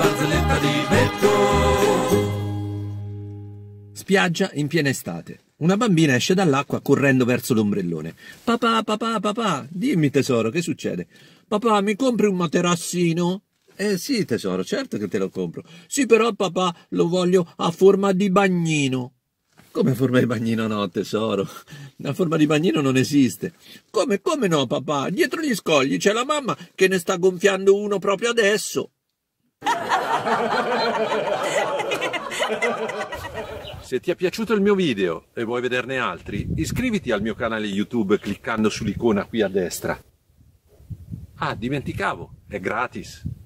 barzelletta di Betto. Spiaggia in piena estate. Una bambina esce dall'acqua correndo verso l'ombrellone. Papà, papà, papà, dimmi tesoro, che succede? Papà, mi compri un materassino? Eh sì, tesoro, certo che te lo compro. Sì, però, papà, lo voglio a forma di bagnino. Come forma di bagnino no, tesoro? La forma di bagnino non esiste. Come, come no, papà? Dietro gli scogli c'è la mamma che ne sta gonfiando uno proprio adesso. Se ti è piaciuto il mio video e vuoi vederne altri, iscriviti al mio canale YouTube cliccando sull'icona qui a destra. Ah, dimenticavo, è gratis.